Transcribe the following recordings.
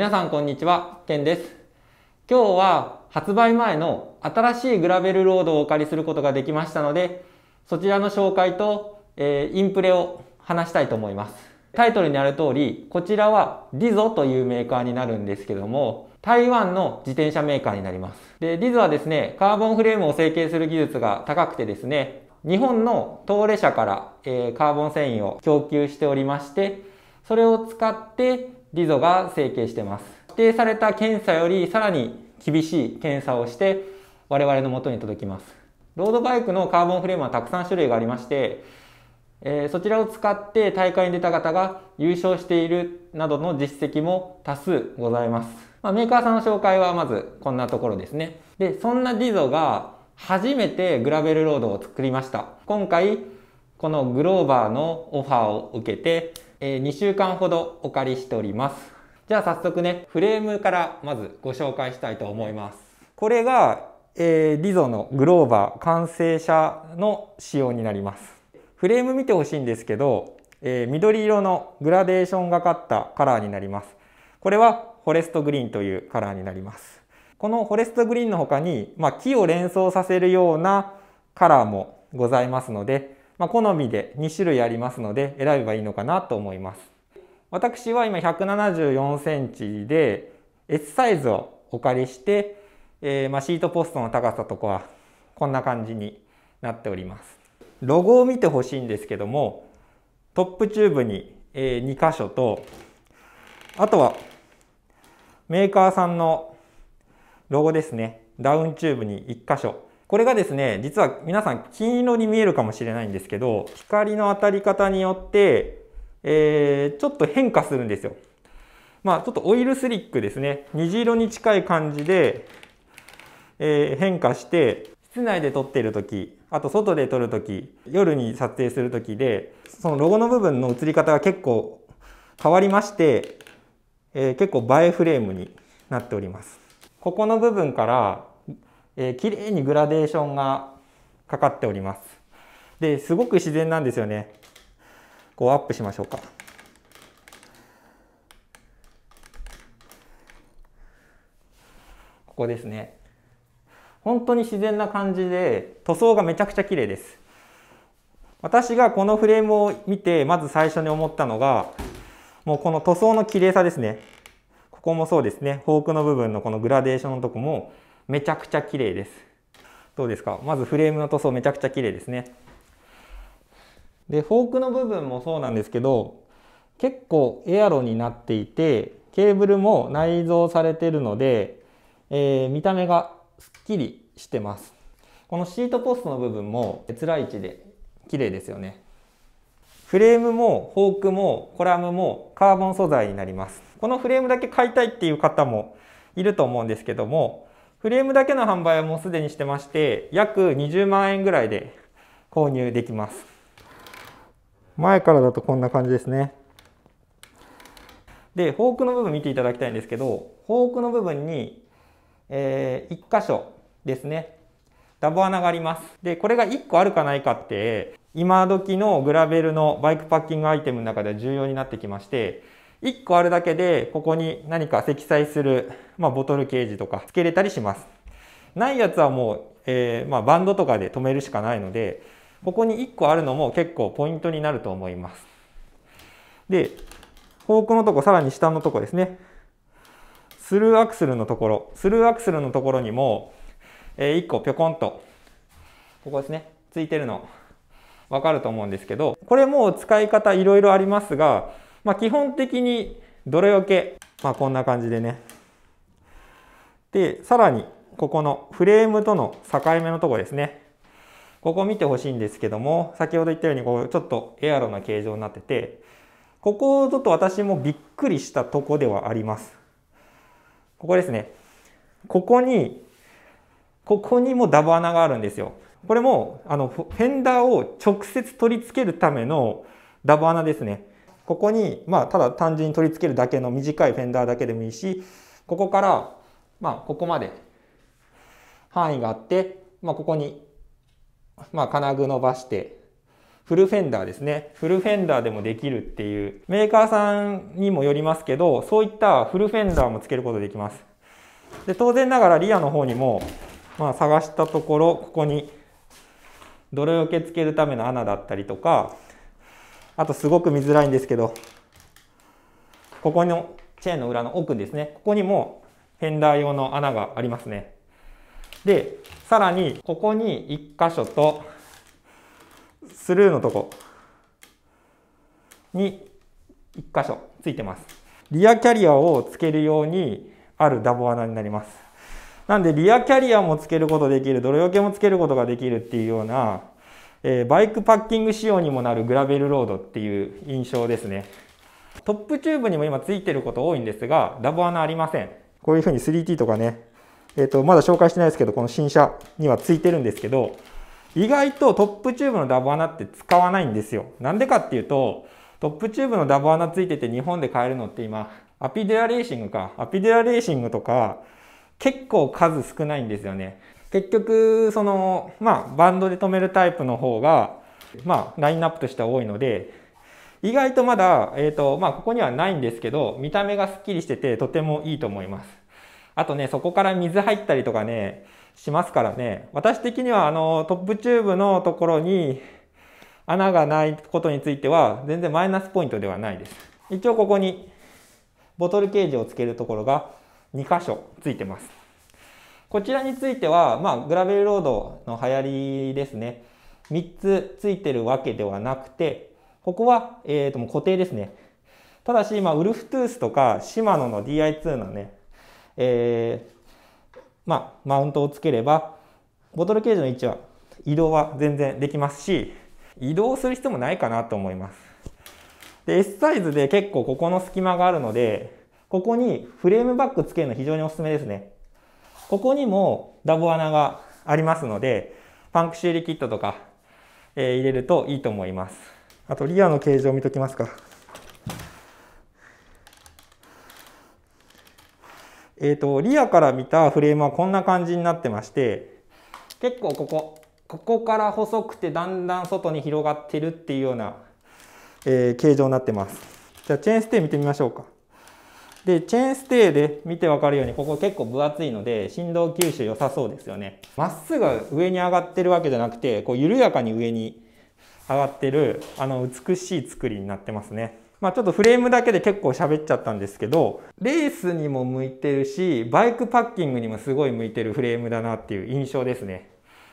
皆さんこんにちは、ケンです。今日は発売前の新しいグラベルロードをお借りすることができましたので、そちらの紹介と、えー、インプレを話したいと思います。タイトルにある通り、こちらはリゾというメーカーになるんですけども、台湾の自転車メーカーになります。で、リズはですね、カーボンフレームを成形する技術が高くてですね、日本の東レ社から、えー、カーボン繊維を供給しておりまして、それを使ってリゾが整形してます。指定された検査よりさらに厳しい検査をして我々の元に届きます。ロードバイクのカーボンフレームはたくさん種類がありまして、えー、そちらを使って大会に出た方が優勝しているなどの実績も多数ございます。まあ、メーカーさんの紹介はまずこんなところですね。で、そんなディゾが初めてグラベルロードを作りました。今回、このグローバーのオファーを受けて、えー、2週間ほどお借りしております。じゃあ早速ね、フレームからまずご紹介したいと思います。これが、えー、リゾのグローバー完成車の仕様になります。フレーム見てほしいんですけど、えー、緑色のグラデーションがかったカラーになります。これはフォレストグリーンというカラーになります。このフォレストグリーンの他に、まあ、木を連想させるようなカラーもございますので、まあ、好みで2種類ありますので選べばいいのかなと思います私は今174センチで S サイズをお借りして、えー、まあシートポストの高さとかはこんな感じになっておりますロゴを見てほしいんですけどもトップチューブに2箇所とあとはメーカーさんのロゴですねダウンチューブに1箇所これがですね、実は皆さん金色に見えるかもしれないんですけど、光の当たり方によって、えー、ちょっと変化するんですよ。まあ、ちょっとオイルスリックですね。虹色に近い感じで、えー、変化して、室内で撮ってる時、あと外で撮る時、夜に撮影する時で、そのロゴの部分の映り方が結構変わりまして、えー、結構映えフレームになっております。ここの部分からえー、綺麗にグラデーションがかかっております。ですごく自然なんですよね。こうアップしましょうか。ここですね。本当に自然な感じで塗装がめちゃくちゃ綺麗です。私がこのフレームを見てまず最初に思ったのがもうこの塗装の綺麗さですね。ここもそうですね。フォークの部分のこのグラデーションのとこもめちゃくちゃ綺麗です。どうですかまずフレームの塗装めちゃくちゃ綺麗ですね。で、フォークの部分もそうなんですけど、結構エアロになっていて、ケーブルも内蔵されてるので、えー、見た目がすっきりしてます。このシートポストの部分も別来値で綺麗ですよね。フレームもフォークもコラムもカーボン素材になります。このフレームだけ買いたいっていう方もいると思うんですけども、フレームだけの販売はもうすでにしてまして、約20万円ぐらいで購入できます。前からだとこんな感じですね。で、フォークの部分見ていただきたいんですけど、フォークの部分に、えー、1箇所ですね、ダボ穴があります。で、これが1個あるかないかって、今時のグラベルのバイクパッキングアイテムの中では重要になってきまして、1個あるだけで、ここに何か積載する、まあ、ボトルケージとか付けれたりします。ないやつはもう、えー、まあ、バンドとかで止めるしかないので、ここに1個あるのも結構ポイントになると思います。で、フォークのとこ、さらに下のとこですね。スルーアクセルのところ、スルーアクセルのところにも、えー、1個ぴょこんと、ここですね、ついてるの、わかると思うんですけど、これも使い方いろいろありますが、まあ、基本的に泥よけ、まあ、こんな感じでねでさらにここのフレームとの境目のとこですねここ見てほしいんですけども先ほど言ったようにこうちょっとエアロな形状になっててここをちょっと私もびっくりしたとこではありますここですねここにここにもダブ穴があるんですよこれもあのフェンダーを直接取り付けるためのダブ穴ですねここに、まあ、ただ単純に取り付けるだけの短いフェンダーだけでもいいし、ここから、まあ、ここまで範囲があって、まあ、ここに、まあ、金具伸ばして、フルフェンダーですね。フルフェンダーでもできるっていう、メーカーさんにもよりますけど、そういったフルフェンダーもつけることできます。で、当然ながらリアの方にも、まあ、探したところ、ここに、泥よけ付けるための穴だったりとか、あとすごく見づらいんですけど、ここのチェーンの裏の奥ですね。ここにもフェンダー用の穴がありますね。で、さらに、ここに1箇所と、スルーのとこに1箇所ついてます。リアキャリアをつけるようにあるダボ穴になります。なんで、リアキャリアもつけることできる、泥よけもつけることができるっていうような、えー、バイクパッキング仕様にもなるグラベルロードっていう印象ですね。トップチューブにも今ついてること多いんですが、ダボ穴ありません。こういうふうに 3T とかね、えっ、ー、と、まだ紹介してないですけど、この新車にはついてるんですけど、意外とトップチューブのダボ穴って使わないんですよ。なんでかっていうと、トップチューブのダボ穴ついてて日本で買えるのって今、アピデラレーシングか。アピデラレーシングとか、結構数少ないんですよね。結局そのまあバンドで止めるタイプの方がまあラインナップとしては多いので意外とまだ、えっ、ー、と、まあ、ここにはないんですけど、見た目がスッキリしてて、とてもいいと思います。あとね、そこから水入ったりとかね、しますからね。私的には、あの、トップチューブのところに穴がないことについては、全然マイナスポイントではないです。一応ここに、ボトルケージをつけるところが2箇所ついてます。こちらについては、まあ、グラベルロードの流行りですね。3つついてるわけではなくて、ここは、えー、ともう固定ですね。ただし、まウルフトゥースとか、シマノの DI2 のね、えー、まあ、マウントをつければ、ボトルケージの位置は、移動は全然できますし、移動する必要もないかなと思います。で、S サイズで結構ここの隙間があるので、ここにフレームバックつけるの非常におすすめですね。ここにもダボ穴がありますので、パンク修理キットとか、えー、入れるといいと思います。あとリアの形状見ときますか。えっ、ー、と、リアから見たフレームはこんな感じになってまして、結構ここ、ここから細くてだんだん外に広がってるっていうような、えー、形状になってます。じゃあチェーンステー見てみましょうか。で、チェーンステーで見てわかるように、ここ結構分厚いので、振動吸収良さそうですよね。まっすぐ上に上がってるわけじゃなくて、こう緩やかに上に上がってる、あの、美しい作りになってますね。まあちょっとフレームだけで結構喋っちゃったんですけど、レースにも向いてるし、バイクパッキングにもすごい向いてるフレームだなっていう印象ですね。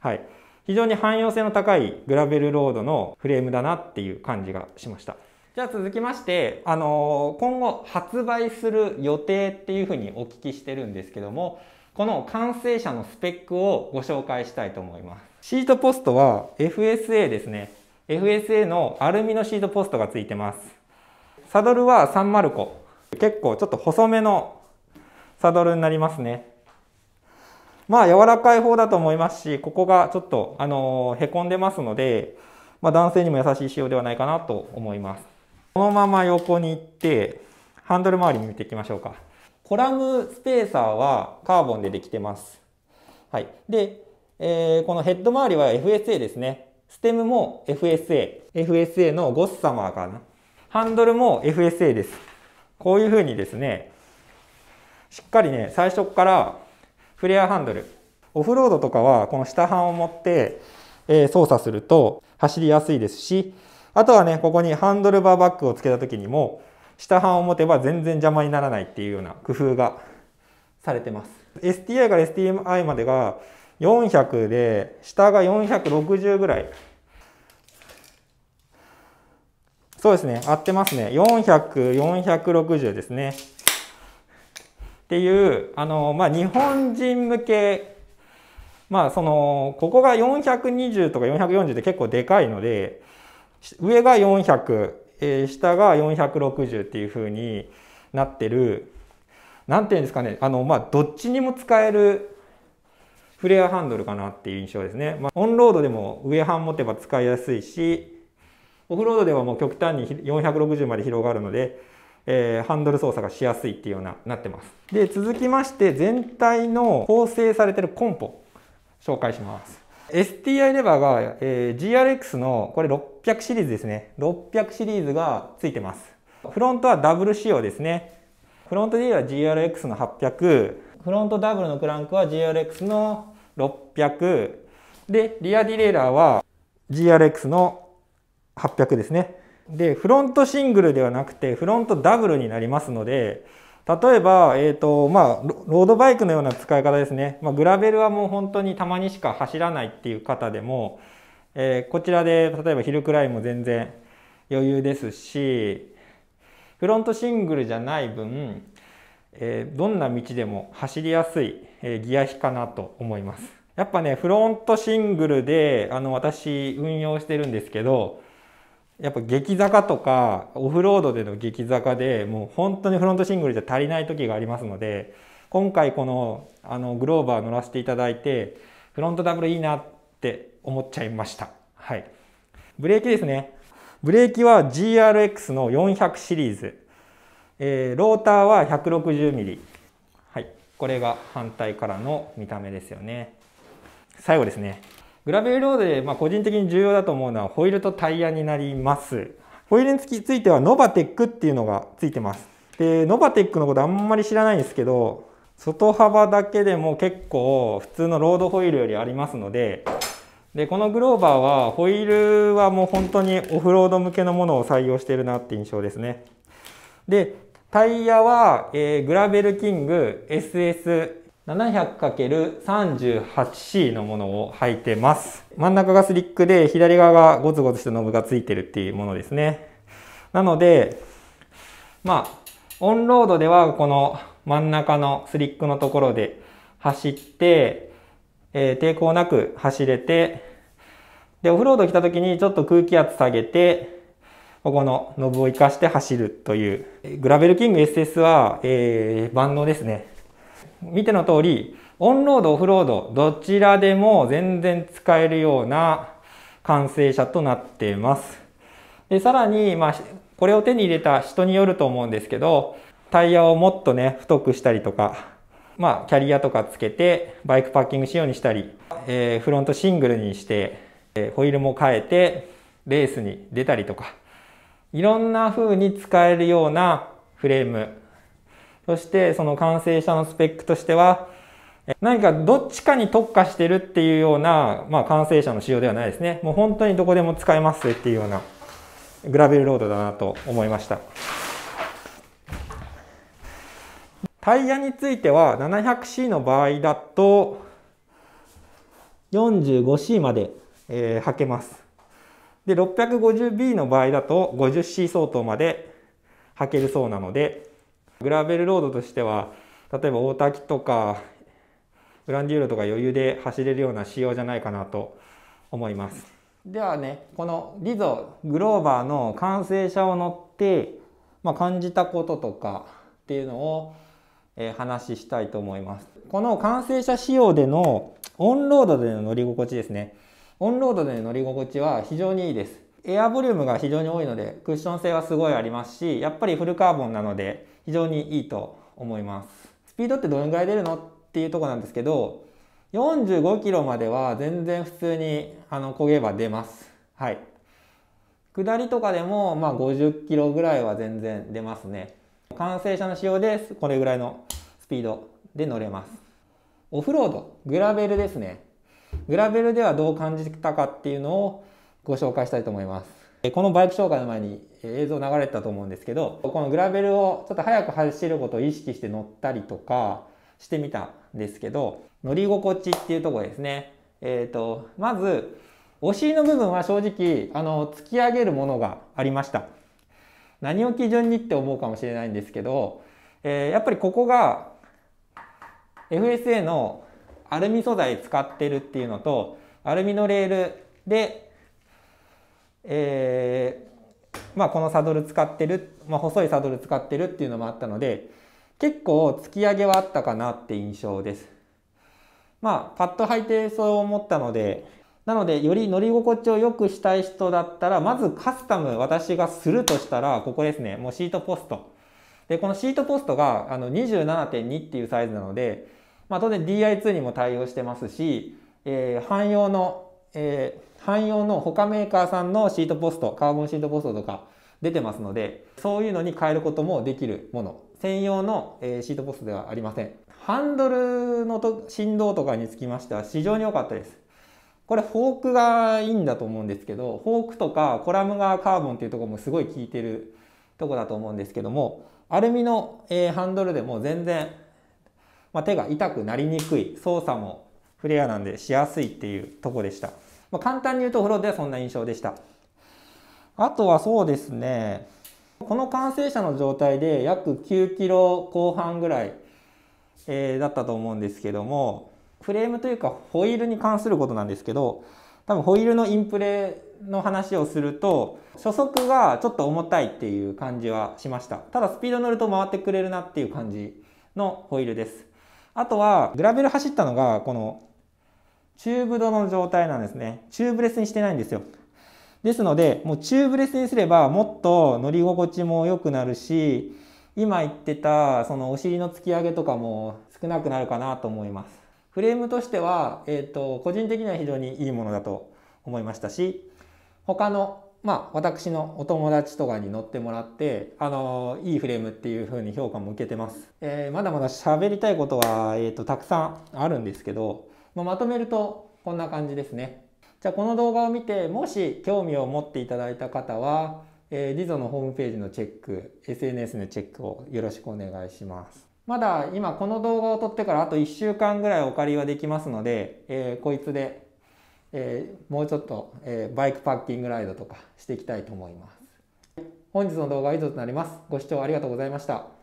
はい。非常に汎用性の高いグラベルロードのフレームだなっていう感じがしました。じゃあ続きまして、あのー、今後発売する予定っていうふうにお聞きしてるんですけども、この完成車のスペックをご紹介したいと思います。シートポストは FSA ですね。FSA のアルミのシートポストがついてます。サドルは30個。結構ちょっと細めのサドルになりますね。まあ柔らかい方だと思いますし、ここがちょっとあのへこんでますので、まあ、男性にも優しい仕様ではないかなと思います。このまま横に行ってハンドル周りに見ていきましょうかコラムスペーサーはカーボンでできてますはいで、えー、このヘッド周りは FSA ですねステムも FSA FSA のゴッサマーかなハンドルも FSA ですこういうふうにですねしっかりね最初からフレアハンドルオフロードとかはこの下半を持って、え操作すると走りやすいですしあとはね、ここにハンドルバーバッグをつけた時にも、下半を持てば全然邪魔にならないっていうような工夫がされてます。STI から STMI までが400で、下が460ぐらい。そうですね、合ってますね。400、460ですね。っていう、あの、まあ、日本人向け、まあ、その、ここが420とか440って結構でかいので、上が400、えー、下が460っていうふうになってる、なんていうんですかね、あの、まあ、どっちにも使えるフレアハンドルかなっていう印象ですね。まあ、オンロードでも上半持てば使いやすいし、オフロードではもう極端に460まで広がるので、えー、ハンドル操作がしやすいっていうようななってます。で、続きまして全体の構成されてるコンポ紹介します。STI レバーが、えー、GRX のこれ600シリーズですね。600シリーズが付いてます。フロントはダブル仕様ですね。フロント D は GRX の800、フロントダブルのクランクは GRX の600、で、リアディレイラーは GRX の800ですね。で、フロントシングルではなくて、フロントダブルになりますので、例えば、えーとまあ、ロードバイクのような使い方ですね、まあ、グラベルはもう本当にたまにしか走らないっていう方でも、えー、こちらで例えばヒルクライも全然余裕ですしフロントシングルじゃない分、えー、どんな道でも走りやすい、えー、ギア比かなと思いますやっぱねフロントシングルであの私運用してるんですけどやっぱ激坂とかオフロードでの激坂でもう本当にフロントシングルじゃ足りない時がありますので今回このあのグローバー乗らせていただいてフロントダブルいいなって思っちゃいました。はい、ブレーキですね。ブレーキは GRX の400シリーズ。えー、ローターは 160mm。はい。これが反対からの見た目ですよね。最後ですね。グラベルロードで、まあ、個人的に重要だと思うのはホイールとタイヤになります。ホイールについてはノバテックっていうのがついてます。で、ノバテックのことあんまり知らないんですけど、外幅だけでも結構普通のロードホイールよりありますので、で、このグローバーはホイールはもう本当にオフロード向けのものを採用してるなって印象ですね。で、タイヤは、えー、グラベルキング SS 700×38C のものを履いてます。真ん中がスリックで、左側がゴツゴツしたノブがついてるっていうものですね。なので、まあ、オンロードではこの真ん中のスリックのところで走って、えー、抵抗なく走れて、で、オフロード来た時にちょっと空気圧下げて、ここのノブを活かして走るという、グラベルキング SS は、えー、万能ですね。見ての通り、オンロード、オフロード、どちらでも全然使えるような完成車となっています。で、さらに、まあ、これを手に入れた人によると思うんですけど、タイヤをもっとね、太くしたりとか、まあ、キャリアとかつけて、バイクパッキング仕様にしたり、えー、フロントシングルにして、えー、ホイールも変えて、レースに出たりとか、いろんな風に使えるようなフレームそしてその完成者のスペックとしては、何かどっちかに特化してるっていうような、まあ、完成者の仕様ではないですね。もう本当にどこでも使えますっていうようなグラベルロードだなと思いました。タイヤについては 700C の場合だと 45C まで、えー、履けます。で、650B の場合だと 50C 相当まで履けるそうなので、グラベルロードとしては例えば大滝とかグランデュールとか余裕で走れるような仕様じゃないかなと思いますではねこのリゾグローバーの完成車を乗って、まあ、感じたこととかっていうのを、えー、話したいと思いますこの完成車仕様でのオンロードでの乗り心地ですねオンロードでの乗り心地は非常にいいですエアボリュームが非常に多いのでクッション性はすごいありますしやっぱりフルカーボンなので非常にいいと思いますスピードってどれぐらい出るのっていうとこなんですけど45キロまでは全然普通にあの焦げば出ますはい下りとかでもまあ50キロぐらいは全然出ますね完成車の仕様ですこれぐらいのスピードで乗れますオフロードグラベルですねグラベルではどう感じたかっていうのをご紹介したいと思います。このバイク紹介の前に映像流れたと思うんですけど、このグラベルをちょっと早く走ることを意識して乗ったりとかしてみたんですけど、乗り心地っていうところですね。えっ、ー、と、まず、お尻の部分は正直、あの、突き上げるものがありました。何を基準にって思うかもしれないんですけど、えー、やっぱりここが FSA のアルミ素材使ってるっていうのと、アルミのレールでえー、まあ、このサドル使ってる、まあ、細いサドル使ってるっていうのもあったので結構突き上げはあったかなって印象です。まあ、パッと履いてそう思ったので、なので、より乗り心地を良くしたい人だったら、まずカスタム私がするとしたら、ここですね。もうシートポスト。で、このシートポストがあの27.2っていうサイズなので、まあ、当然 DI2 にも対応してますし、えー、汎用の、えー、汎用の他メーカーさんのシートポスト、カーボンシートポストとか出てますので、そういうのに変えることもできるもの、専用のシートポストではありません。ハンドルのと振動とかにつきましては非常に良かったです。これフォークがいいんだと思うんですけど、フォークとかコラムがカーボンっていうとこもすごい効いてるとこだと思うんですけども、アルミの、えハンドルでも全然、ま手が痛くなりにくい操作もフレアなんでしやすいっていうとこでした。まあ、簡単に言うとお風呂ではそんな印象でした。あとはそうですね、この感染者の状態で約9キロ後半ぐらい、えー、だったと思うんですけども、フレームというかホイールに関することなんですけど、多分ホイールのインプレの話をすると、初速がちょっと重たいっていう感じはしました。ただスピード乗ると回ってくれるなっていう感じのホイールです。あとはグラベル走ったのがこのチューブドの状態なんですね。チューブレスにしてないんですよ。ですので、もうチューブレスにすればもっと乗り心地も良くなるし、今言ってたそのお尻の突き上げとかも少なくなるかなと思います。フレームとしては、えっ、ー、と、個人的には非常にいいものだと思いましたし、他の、まあ、私のお友達とかに乗ってもらって、あのいいフレームっていう風に評価も受けてます。えー、まだまだ喋りたいことは、えっ、と、たくさんあるんですけど、まあ、まとめるとこんな感じですね。じゃあこの動画を見てもし興味を持っていただいた方は、えー、リゾのホームページのチェック SNS のチェックをよろしくお願いします。まだ今この動画を撮ってからあと1週間ぐらいお借りはできますので、えー、こいつで、えー、もうちょっと、えー、バイクパッキングライドとかしていきたいと思います。本日の動画は以上となります。ご視聴ありがとうございました。